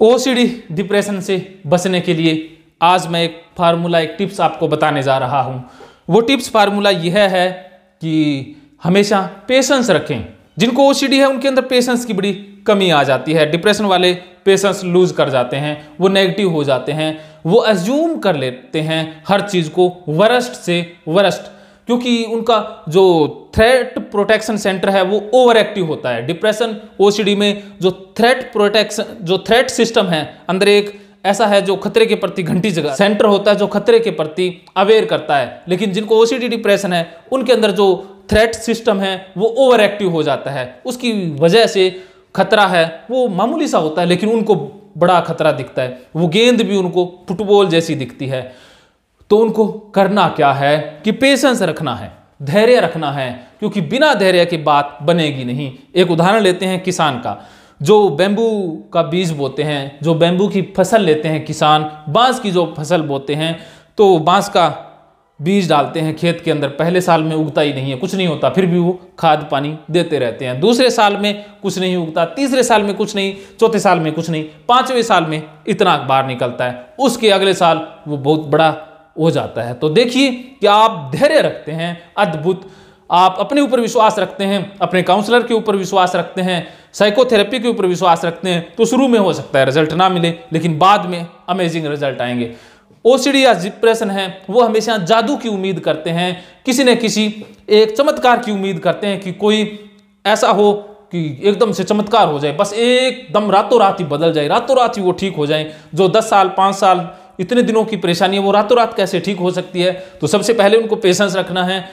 OCD depression से बचने के लिए आज मैं एक फार्मूला एक टिप्स आपको बताने जा रहा हूँ वो टिप्स फार्मूला यह है कि हमेशा पेशेंस रखें जिनको ओसीडी है उनके अंदर पेशेंस की बड़ी कमी आ जाती है डिप्रेशन वाले पेशेंस लूज कर जाते हैं वो नेगेटिव हो जाते हैं वो एज्यूम कर लेते हैं हर चीज़ को वरस्ट से वरस्ट क्योंकि उनका जो थ्रेट प्रोटेक्शन सेंटर है वो ओवर एक्टिव होता है डिप्रेशन ओसीडी में जो थ्रेट प्रोटेक्शन जो थ्रेट सिस्टम है अंदर एक ऐसा है जो खतरे के प्रति घंटी जगह सेंटर होता है जो खतरे के प्रति अवेयर करता है लेकिन जिनको ओसीडी डिप्रेशन है उनके अंदर जो थ्रेट सिस्टम है वो ओवर एक्टिव हो जाता है उसकी वजह से खतरा है वो मामूली सा होता है लेकिन उनको बड़ा खतरा दिखता है वो गेंद भी उनको फुटबॉल जैसी दिखती है तो उनको करना क्या है कि पेशेंस रखना है धैर्य रखना है क्योंकि बिना धैर्य की बात बनेगी नहीं एक उदाहरण लेते हैं किसान का जो बेंबू का बीज बोते हैं जो बेंबू की फसल लेते हैं किसान बांस की जो फसल बोते हैं तो बांस का बीज डालते हैं खेत के अंदर पहले साल में उगता ही नहीं है कुछ नहीं होता फिर भी वो खाद पानी देते रहते हैं दूसरे साल में कुछ नहीं उगता तीसरे साल में कुछ नहीं चौथे साल में कुछ नहीं पाँचवें साल में इतना बाहर निकलता है उसके अगले साल वो बहुत बड़ा हो जाता है तो देखिए कि आप धैर्य रखते हैं अद्भुत आप अपने ऊपर विश्वास रखते हैं अपने काउंसलर के ऊपर विश्वास रखते हैं साइकोथेरेपी के ऊपर विश्वास रखते हैं तो शुरू में हो सकता है रिजल्ट ना मिले लेकिन बाद में अमेजिंग रिजल्ट आएंगे ओसीडी या डिप्रेशन है वो हमेशा जादू की उम्मीद करते हैं किसी न किसी एक चमत्कार की उम्मीद करते हैं कि कोई ऐसा हो कि एकदम से चमत्कार हो जाए बस एकदम रातों रात ही बदल जाए रातों रात ही वो ठीक हो जाए जो दस साल पाँच साल इतने दिनों की परेशानी है वो रातों रात कैसे ठीक हो सकती है तो सबसे पहले उनको पेशेंस रखना है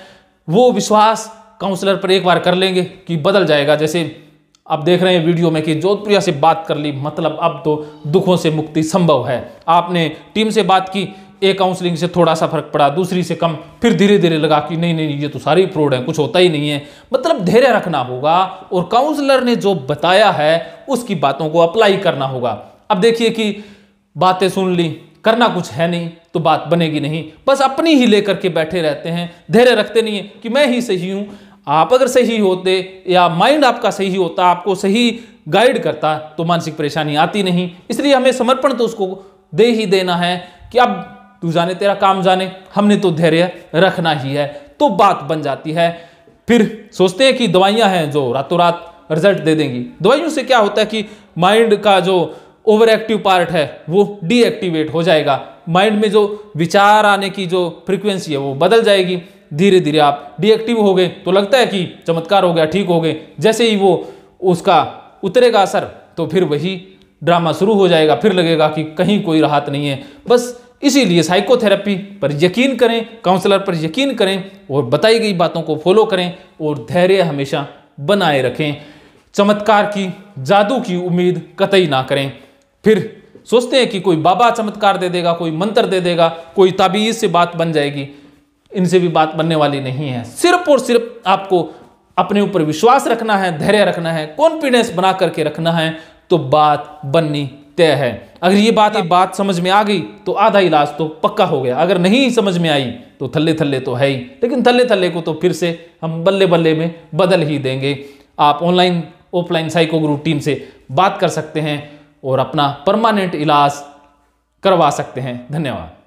वो विश्वास काउंसलर पर एक बार कर लेंगे कि बदल जाएगा जैसे आप देख रहे हैं वीडियो में कि जोधपुरिया से बात कर ली मतलब अब तो दुखों से मुक्ति संभव है आपने टीम से बात की एक काउंसलिंग से थोड़ा सा फर्क पड़ा दूसरी से कम फिर धीरे धीरे लगा कि नहीं नहीं ये तो सारे ही फ्रॉड है कुछ होता ही नहीं है मतलब धैर्य रखना होगा और काउंसलर ने जो बताया है उसकी बातों को अप्लाई करना होगा अब देखिए कि बातें सुन ली करना कुछ है नहीं तो बात बनेगी नहीं बस अपनी ही लेकर के बैठे रहते हैं धैर्य रखते नहीं है कि मैं ही सही हूँ आप अगर सही होते या माइंड आपका सही होता आपको सही गाइड करता तो मानसिक परेशानी आती नहीं इसलिए हमें समर्पण तो उसको दे ही देना है कि अब तू जाने तेरा काम जाने हमने तो धैर्य रखना ही है तो बात बन जाती है फिर सोचते हैं कि दवाइयाँ हैं जो रातों रात रिजल्ट दे देंगी दवाइयों से क्या होता है कि माइंड का जो ओवर एक्टिव पार्ट है वो डीएक्टिवेट हो जाएगा माइंड में जो विचार आने की जो फ्रीक्वेंसी है वो बदल जाएगी धीरे धीरे आप डीएक्टिव हो गए तो लगता है कि चमत्कार हो गया ठीक हो गए जैसे ही वो उसका उतरेगा असर तो फिर वही ड्रामा शुरू हो जाएगा फिर लगेगा कि कहीं कोई राहत नहीं है बस इसीलिए साइकोथेरेपी पर यकीन करें काउंसलर पर यकीन करें और बताई गई बातों को फॉलो करें और धैर्य हमेशा बनाए रखें चमत्कार की जादू की उम्मीद कतई ना करें फिर सोचते हैं कि कोई बाबा चमत्कार दे देगा कोई मंत्र दे देगा कोई ताबीज से बात बन जाएगी इनसे भी बात बनने वाली नहीं है सिर्फ और सिर्फ आपको अपने ऊपर विश्वास रखना है धैर्य रखना है कॉन्फिडेंस बना करके रखना है तो बात बननी तय है अगर ये बात ये बात समझ में आ गई तो आधा इलाज तो पक्का हो गया अगर नहीं समझ में आई तो थल्ले थल्ले तो है ही लेकिन थल्ले थल्ले को तो फिर से हम बल्ले बल्ले में बदल ही देंगे आप online offline psycho guru team से बात कर सकते हैं और अपना परमानेंट इलाज करवा सकते हैं धन्यवाद